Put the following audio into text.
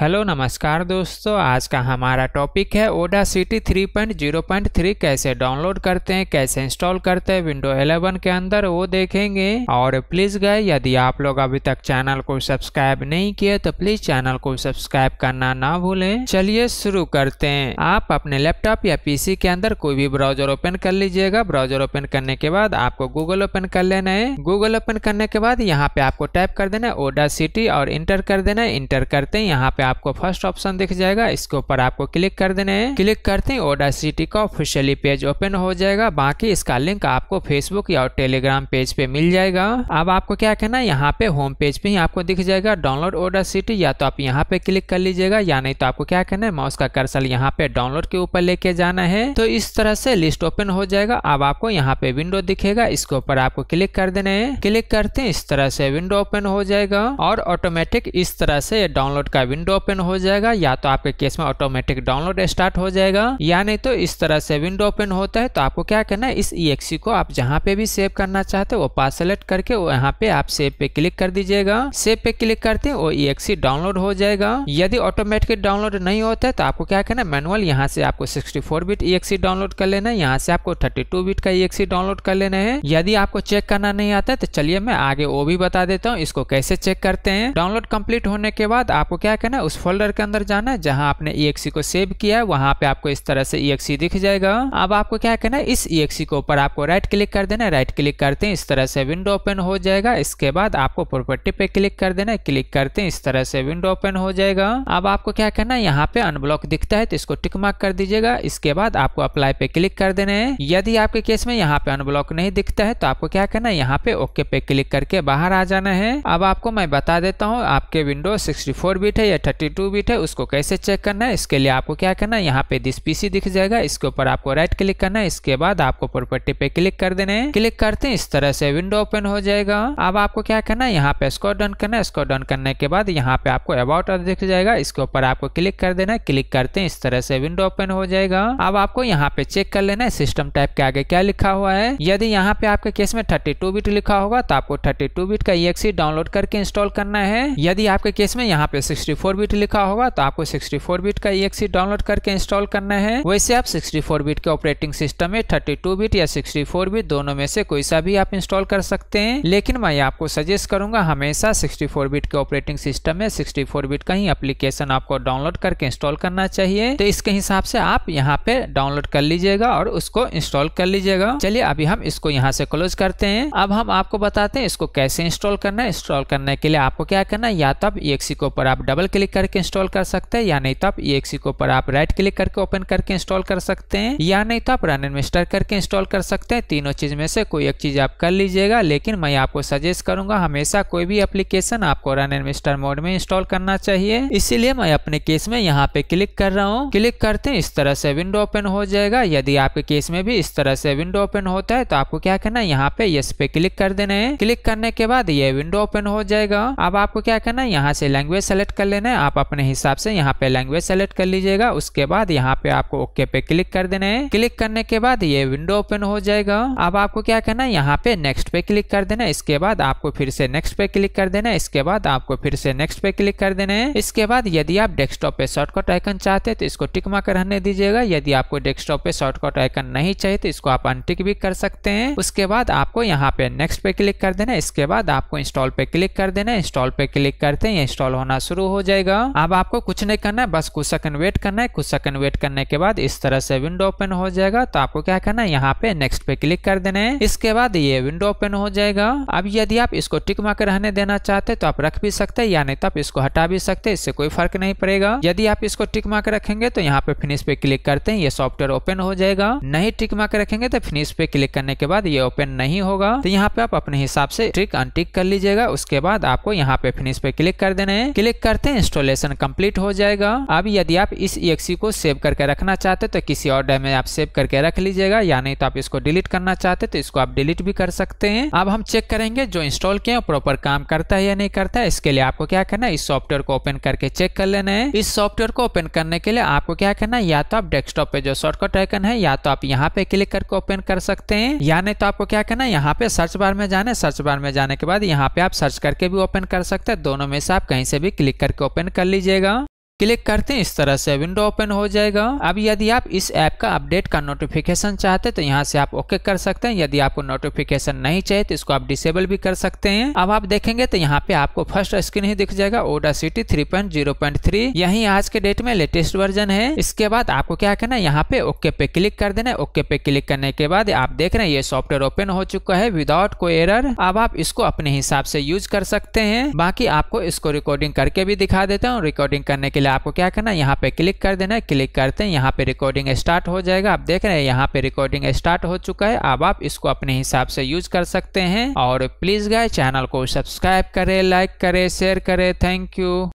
hello नमस्कार दोस्तों आज का हमारा टॉपिक है ओडा सिटी 3.0.3 कैसे डाउनलोड करते हैं कैसे इंस्टॉल करते हैं विंडो 11 के अंदर वो देखेंगे और प्लीज़ गए यदि आप लोग अभी तक चैनल को सब्सक्राइब नहीं किए तो प्लीज़ चैनल को सब्सक्राइब करना ना भूलें चलिए शुरू करते हैं आप अपने लैपटॉप या पीसी के अंदर कोई भी ब्राउजर ओपन कर लीजिएगा ब्राउजर ओपन करने के बाद आपको गूगल ओपन कर लेना है गूगल ओपन करने के बाद यहाँ पे आपको टाइप कर देना है ओडा सिटी और इंटर कर देना है इंटर करते हैं यहाँ पे आपको फर्स्ट ऑप्शन दिख जाएगा इसके ऊपर आपको क्लिक कर देने हैं क्लिक करते ही सिटी का ऑफिशियली पेज ओपन हो जाएगा बाकी इसका लिंक आपको फेसबुक या टेलीग्राम पेज पे मिल जाएगा अब आपको क्या कहना है यहाँ पे होम पेज पे ही आपको दिख जाएगा डाउनलोड ओडा सिटी या तो आप यहाँ पे क्लिक कर लीजिएगा या नहीं तो आपको क्या कहना है माउस का कर्सल यहाँ पे डाउनलोड के ऊपर लेके जाना है तो इस तरह से लिस्ट ओपन हो जाएगा अब आपको यहाँ पे विंडो दिखेगा इसके ऊपर आपको क्लिक कर देना है क्लिक करते हैं इस तरह से विंडो ओपन हो जाएगा और ऑटोमेटिक इस तरह से डाउनलोड का विंडो ओपन हो जाएगा या तो आपके केस में ऑटोमेटिक डाउनलोड स्टार्ट हो जाएगा या नहीं तो इस तरह से विंडो ओपन होता है तो आपको क्या करना है इस ई को आप जहाँ पे भी सेव करना चाहते हो वो पास सेलेक्ट करके यहाँ पे आप सेव पे क्लिक कर दीजिएगा सेव पे क्लिक करते हैं वो ई डाउनलोड हो जाएगा यदि ऑटोमेटिक डाउनलोड नहीं होता है तो आपको क्या करना है मैनुअल यहाँ से आपको फोर बिट ई डाउनलोड कर लेना है यहाँ से आपको थर्टी बिट का ई डाउनलोड कर लेना है यदि आपको चेक करना नहीं आता है तो चलिए मैं आगे वो भी बता देता हूँ इसको कैसे चेक करते हैं डाउनलोड कंप्लीट होने के बाद आपको क्या करना है उस फोल्डर के अंदर जाना है जहां आपने ई को सेव किया है वहां पे आपको इस तरह से ई दिख जाएगा अब आपको क्या करना है इस ई को ऊपर आपको राइट क्लिक कर देना है राइट क्लिक करते हैं इस तरह से विंडो ओपन हो जाएगा इसके बाद आपको प्रॉपर्टी पे क्लिक कर देना है क्लिक करते हैं इस तरह से विंडो ओपन हो जाएगा अब आपको क्या करना है यहाँ पे अनब्लॉक दिखता है तो इसको टिक मार्क कर दीजिएगा इसके बाद आपको अप्लाई पे क्लिक कर देना है यदि आपके केस में यहाँ पे अनब्लॉक नहीं दिखता है तो आपको क्या करना है यहाँ पे ओके पे क्लिक करके बाहर आ जाना है अब आपको मैं बता देता हूँ आपके विंडो सिक्सटी बिट है या थर्टी टू बीट है उसको कैसे चेक करना है इसके लिए आपको क्या करना है यहाँ पे दिस पीसी दिख जाएगा इसके ऊपर आपको राइट क्लिक करना है इसके बाद आपको प्रॉपर्टी पे क्लिक कर देना है क्लिक करते हैं इस तरह से विंडो ओपन हो जाएगा अब आपको क्या करना है यहाँ पे स्कोर डन करना है स्कोर डन करने के बाद यहाँ पे आपको अबाउट दिख जाएगा इसके ऊपर आपको क्लिक कर देना है क्लिक करते हैं इस तरह से विंडो ओपन हो जाएगा अब आपको यहाँ पे चेक कर लेना है सिस्टम टाइप के आगे क्या लिखा हुआ है यदि यहाँ पे आपके केस में थर्टी टू बिट लिखा होगा तो आपको थर्टी टू बिट का ई डाउनलोड करके इंस्टॉल करना है यदि आपके केस में यहाँ पे सिक्सटी फोर बिट बिट लिखा होगा तो आपको 64 बिट का ई डाउनलोड करके इंस्टॉल करना है वैसे आप 64 बिट के ऑपरेटिंग सिस्टम में 32 बिट या 64 बिट दोनों में से कोई सा भी आप इंस्टॉल कर सकते हैं लेकिन मैं आपको सजेस्ट करूंगा हमेशा 64 बिट के ऑपरेटिंग सिस्टम में 64 बिट का ही एप्लीकेशन आपको डाउनलोड करके इंस्टॉल करना चाहिए तो इसके हिसाब से आप यहाँ पे डाउनलोड कर लीजिएगा और उसको इंस्टॉल कर लीजिएगा चलिए अभी हम इसको यहाँ से क्लोज करते हैं अब हम आपको बताते हैं इसको कैसे इंस्टॉल करना है इंस्टॉल करने के लिए आपको क्या करना है या तो आप ई को ऊपर आप डबल क्लिक करके इंस्टॉल कर सकते हैं या नहीं तो आप ई को पर आप राइट क्लिक करके ओपन करके इंस्टॉल कर सकते हैं या नहीं तो आप रन इन्वेस्टर करके इंस्टॉल कर सकते हैं तीनों चीज में से कोई एक चीज आप कर लीजिएगा लेकिन मैं आपको सजेस्ट करूंगा हमेशा कोई भी एप्लीकेशन आपको रन इन्वेस्टर मोड में इंस्टॉल करना चाहिए इसीलिए मैं अपने केस में यहाँ पे क्लिक कर रहा हूँ क्लिक करते हैं इस तरह से विंडो ओपन हो जाएगा यदि आपके केस में भी इस तरह से विंडो ओपन होता है तो आपको क्या करना है यहाँ पे यस पे क्लिक कर देना है क्लिक करने के बाद ये विंडो ओपन हो जाएगा अब आपको क्या करना है यहाँ से लैंग्वेज सेलेक्ट कर लेना है आप अपने हिसाब से यहाँ पे लैंग्वेज सेलेक्ट कर लीजिएगा उसके बाद यहाँ पे आपको ओके पे क्लिक कर देना है क्लिक करने के बाद ये विंडो ओपन हो जाएगा अब आपको क्या करना है यहाँ पे नेक्स्ट पे क्लिक कर देना इसके बाद आपको फिर से नेक्स्ट पे क्लिक कर देना है इसके बाद आपको फिर से नेक्स्ट पे क्लिक कर देना है इसके बाद यदि आप डेस्कटॉप पे शॉर्टकट आइकन चाहते तो इसको टिक मार रहने दीजिएगा यदि आपको डेस्कटॉप पे शॉर्टकट आइकन नहीं चाहिए तो इसको आप अनटिक भी कर सकते हैं उसके बाद आपको यहाँ पे नेक्स्ट पे क्लिक कर देना इसके बाद आपको इंस्टॉल पे क्लिक कर देना इंस्टॉल पे क्लिक करते हैं इंस्टॉल होना शुरू हो जाएगा जाएगा अब आपको कुछ नहीं करना है बस कुछ सेकंड वेट करना है कुछ सेकंड वेट करने के बाद इस तरह से विंडो ओपन हो जाएगा तो आपको क्या करना है यहाँ पे नेक्स्ट पे क्लिक कर देना है इसके बाद ये विंडो ओपन हो जाएगा अब यदि आप इसको टिक मार रहने देना चाहते तो आप रख भी सकते हैं या नहीं तो आप इसको हटा भी सकते इससे कोई फर्क नहीं पड़ेगा यदि आप इसको टिक मार रखेंगे तो यहाँ पे फिनिश पे क्लिक करते हैं ये सॉफ्टवेयर ओपन हो जाएगा नहीं टिक मार रखेंगे तो फिनिश पे क्लिक करने के बाद ये ओपन नहीं होगा तो यहाँ पे आप अपने हिसाब से ट्रिक अनटिक कर लीजिएगा उसके बाद आपको यहाँ पे फिनिश पे क्लिक कर देना है क्लिक करते हैं इंस्टॉलेशन कंप्लीट हो जाएगा अब यदि आप इस एक्सी को सेव करके रखना चाहते तो किसी और ड्राइव में आप सेव करके रख लीजिएगा या नहीं तो आप इसको डिलीट करना चाहते तो इसको आप डिलीट भी कर सकते हैं अब हम चेक करेंगे जो इंस्टॉल किया प्रॉपर काम करता है या नहीं करता है इसके लिए आपको क्या करना है इस सॉफ्टवेयर को ओपन करके चेक कर लेना है इस सॉफ्टवेयर को ओपन करने के लिए आपको क्या करना है या तो आप डेस्कटॉप पे जो शॉर्टकट आइकन है या तो आप यहाँ पे क्लिक करके ओपन कर सकते हैं या नहीं तो आपको क्या करना है यहाँ पे सर्च बार में जाने सर्च बार में जाने के बाद यहाँ पे आप सर्च करके भी ओपन कर सकते हैं दोनों में से आप कहीं से भी क्लिक करके ओपन डन कर लीजिएगा क्लिक करते हैं इस तरह से विंडो ओपन हो जाएगा अब यदि आप इस ऐप का अपडेट का नोटिफिकेशन चाहते हैं तो यहाँ से आप ओके कर सकते हैं यदि आपको नोटिफिकेशन नहीं चाहिए तो इसको आप डिसेबल भी कर सकते हैं अब आप देखेंगे तो यहाँ पे आपको फर्स्ट स्क्रीन ही दिख जाएगा Audacity three point zero point three यही आज के डेट में लेटेस्ट वर्जन है इसके बाद आपको क्या करना है यहाँ पे ओके पे क्लिक कर देना है ओके पे क्लिक करने के बाद आप देख रहे हैं ये सॉफ्टवेयर ओपन हो चुका है विदाउट कोई एरर अब आप इसको अपने हिसाब से यूज कर सकते हैं बाकी आपको इसको रिकॉर्डिंग करके भी दिखा देता हूँ रिकॉर्डिंग करने के पहले आपको क्या करना है यहाँ पे क्लिक कर देना है क्लिक करते हैं यहाँ पे रिकॉर्डिंग स्टार्ट हो जाएगा आप देख रहे हैं यहाँ पे रिकॉर्डिंग स्टार्ट हो चुका है अब आप इसको अपने हिसाब से यूज कर सकते हैं और प्लीज गाय चैनल को सब्सक्राइब करे लाइक करे शेयर करे थैंक यू